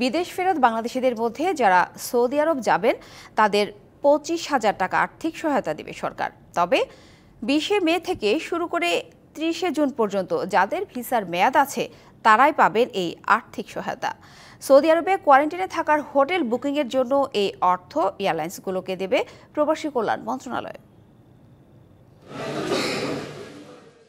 বিদেশ ফেরত বাংলাদেশিদের মধ্যে যারা সৌদি আরব যাবেন তাদের পঁচিশ হাজার টাকা আর্থিক সহায়তা দেবে সরকার তবে বিশে মে থেকে শুরু করে ত্রিশে জুন পর্যন্ত যাদের ভিসার মেয়াদ আছে তারাই পাবেন এই আর্থিক সহায়তা সৌদি আরবে কোয়ারেন্টিনে থাকার হোটেল বুকিংয়ের জন্য এই অর্থ এয়ারলাইন্সগুলোকে দেবে প্রবাসী কল্যাণ মন্ত্রণালয়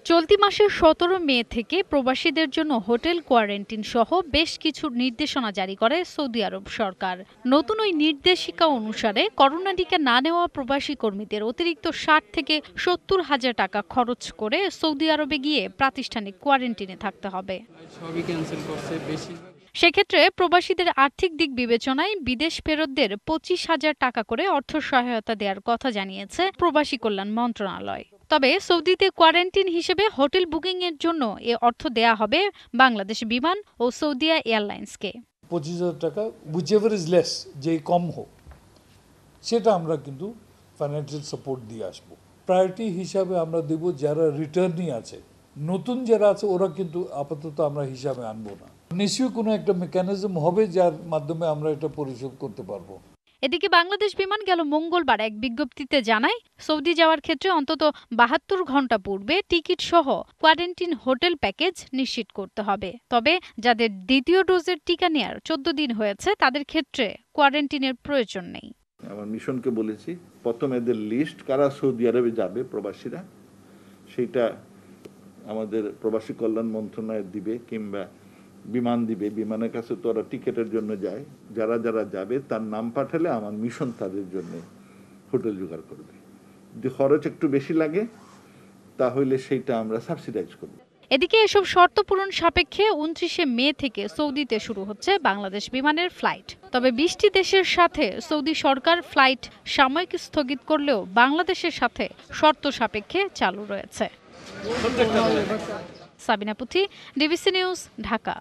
চলতি মাসের সতেরো মে থেকে প্রবাসীদের জন্য হোটেল কোয়ারেন্টিন সহ বেশ কিছু নির্দেশনা জারি করে সৌদি আরব সরকার নতুন ওই নির্দেশিকা অনুসারে করোনা টিকা না নেওয়া প্রবাসী কর্মীদের অতিরিক্ত ষাট থেকে সত্তর হাজার টাকা খরচ করে সৌদি আরবে গিয়ে প্রাতিষ্ঠানিক কোয়ারেন্টিনে থাকতে হবে সেক্ষেত্রে প্রবাসীদের আর্থিক দিক বিবেচনায় বিদেশ ফেরতদের পঁচিশ হাজার টাকা করে অর্থ সহায়তা দেওয়ার কথা জানিয়েছে প্রবাসী কল্যাণ মন্ত্রণালয় তবে সৌদিতে কোয়ারেন্টিন হিসেবে হোটেল বুকিংয়ের জন্য এ অর্থ দেয়া হবে বাংলাদেশ বিমান ও সৌদিয়া এয়ারলাইন্সকে পঁচিশ হাজার টাকা উইচএভার ইজ লেস যেই কম হোক সেটা আমরা কিন্তু ফাইন্যান্সিয়াল সাপোর্ট দিয়ে আসব প্রায়োরিটি হিসাবে আমরা দেব যারা রিটার্নি আছে নতুন যারা আছে ওরা কিন্তু আপাতত আমরা হিসাবে আনবো না নিশ্চয়ই কোনো একটা মেকানিজম হবে যার মাধ্যমে আমরা এটা পরিশোধ করতে পারবো এদিকে বাংলাদেশ বিমান গেল মঙ্গলবার এক বিজ্ঞপ্তিতে জানায় সৌদি যাওয়ার ক্ষেত্রে অন্তত বাহাত্তর ঘন্টা পূর্বে টিকিট সহ কোয়ারেন্টিন হোটেল প্যাকেজ নিশ্চিত করতে হবে তবে যাদের দ্বিতীয় ডোজের টিকা নেয়ার চোদ্দ দিন হয়েছে তাদের ক্ষেত্রে কোয়ারেন্টিনের প্রয়োজন নেই আমার মিশনকে বলেছি প্রথম এদের লিস্ট কারা সৌদি আরবে যাবে প্রবাসীরা সেটা আমাদের প্রবাসী কল্যাণ মন্ত্রণালয় দিবে কিংবা বিমান দিবে বিমানের কাছে তো ওরা টিকেটের জন্য যায় যারা যারা যাবে তার নাম পাঠালে আমার মিশন তাদের জন্যে হোটেল জোগাড় করবে যদি খরচ একটু বেশি লাগে তাহলে সেইটা আমরা সাবসিডাইজ করব এদিকে এসব শর্ত পূরণ সাপেক্ষে উনত্রিশে মে থেকে সৌদিতে শুরু হচ্ছে বাংলাদেশ বিমানের ফ্লাইট তবে বিশটি দেশের সাথে সৌদি সরকার ফ্লাইট সাময়িক স্থগিত করলেও বাংলাদেশের সাথে শর্ত সাপেক্ষে চালু রয়েছে সাবিনা পুথি ডিবিসি নিউজ ঢাকা